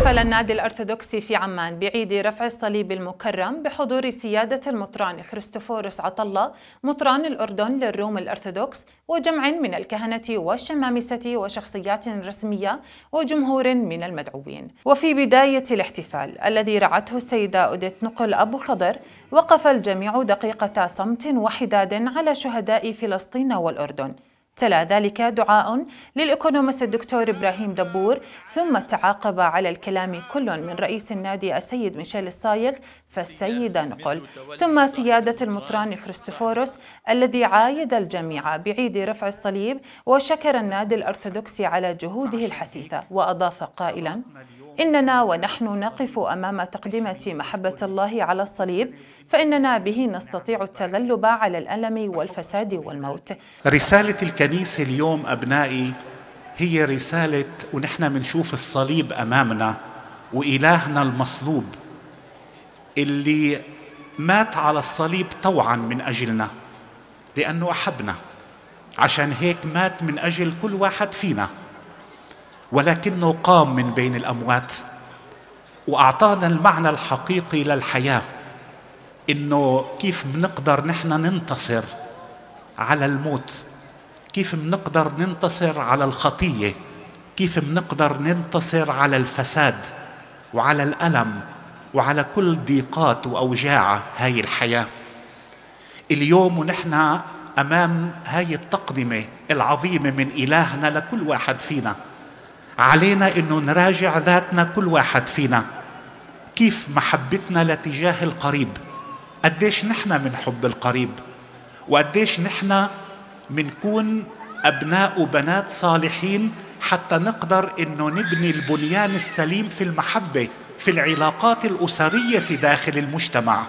احتفل النادي الأرثوذكسي في عمان بعيد رفع الصليب المكرم بحضور سيادة المطران خريستوفوروس عطلة مطران الأردن للروم الأرثوذكس وجمع من الكهنة والشمامسة وشخصيات رسمية وجمهور من المدعوين وفي بداية الاحتفال الذي رعته السيدة أوديت نقل أبو خضر وقف الجميع دقيقة صمت وحداد على شهداء فلسطين والأردن تلا ذلك دعاء للإيكونومست الدكتور إبراهيم دبور ثم تعاقب على الكلام كل من رئيس النادي السيد ميشيل الصايغ فالسيد نقل ثم سيادة المطران كريستوفوروس الذي عايد الجميع بعيد رفع الصليب وشكر النادي الأرثوذكسي على جهوده الحثيثة وأضاف قائلا إننا ونحن نقف أمام تقدمة محبة الله على الصليب فإننا به نستطيع التغلب على الألم والفساد والموت رسالة الكنيسة اليوم أبنائي هي رسالة ونحن بنشوف الصليب أمامنا وإلهنا المصلوب اللي مات على الصليب طوعا من أجلنا لأنه أحبنا عشان هيك مات من أجل كل واحد فينا ولكنه قام من بين الأموات وأعطانا المعنى الحقيقي للحياة انه كيف بنقدر نحن ننتصر على الموت كيف بنقدر ننتصر على الخطيه كيف بنقدر ننتصر على الفساد وعلى الالم وعلى كل ضيقات واوجاع هاي الحياه اليوم ونحن امام هاي التقدمه العظيمه من الهنا لكل واحد فينا علينا انه نراجع ذاتنا كل واحد فينا كيف محبتنا لتجاه القريب قديش نحن بنحب القريب وقديش نحن بنكون أبناء وبنات صالحين حتى نقدر إنه نبني البنيان السليم في المحبة في العلاقات الأسرية في داخل المجتمع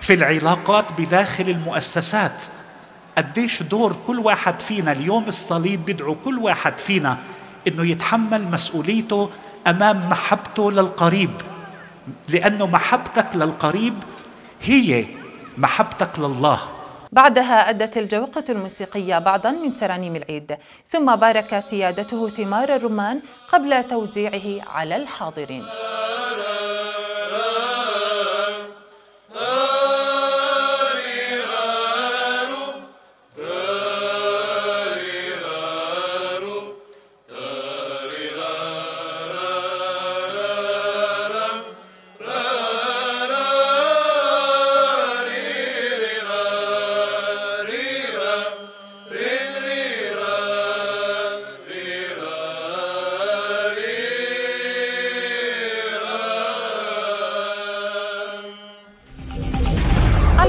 في العلاقات بداخل المؤسسات قديش دور كل واحد فينا اليوم الصليب بدعو كل واحد فينا انه يتحمل مسؤوليته امام محبته للقريب لانه محبتك للقريب هي محبتك لله بعدها أدت الجوقة الموسيقية بعضا من ترانيم العيد ثم بارك سيادته ثمار الرمان قبل توزيعه على الحاضرين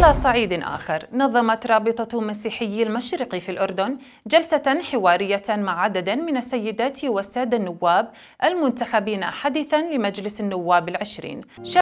على صعيد آخر نظمت رابطة مسيحيي المشرق في الأردن جلسة حوارية مع عدد من السيدات والسادة النواب المنتخبين حديثا لمجلس النواب العشرين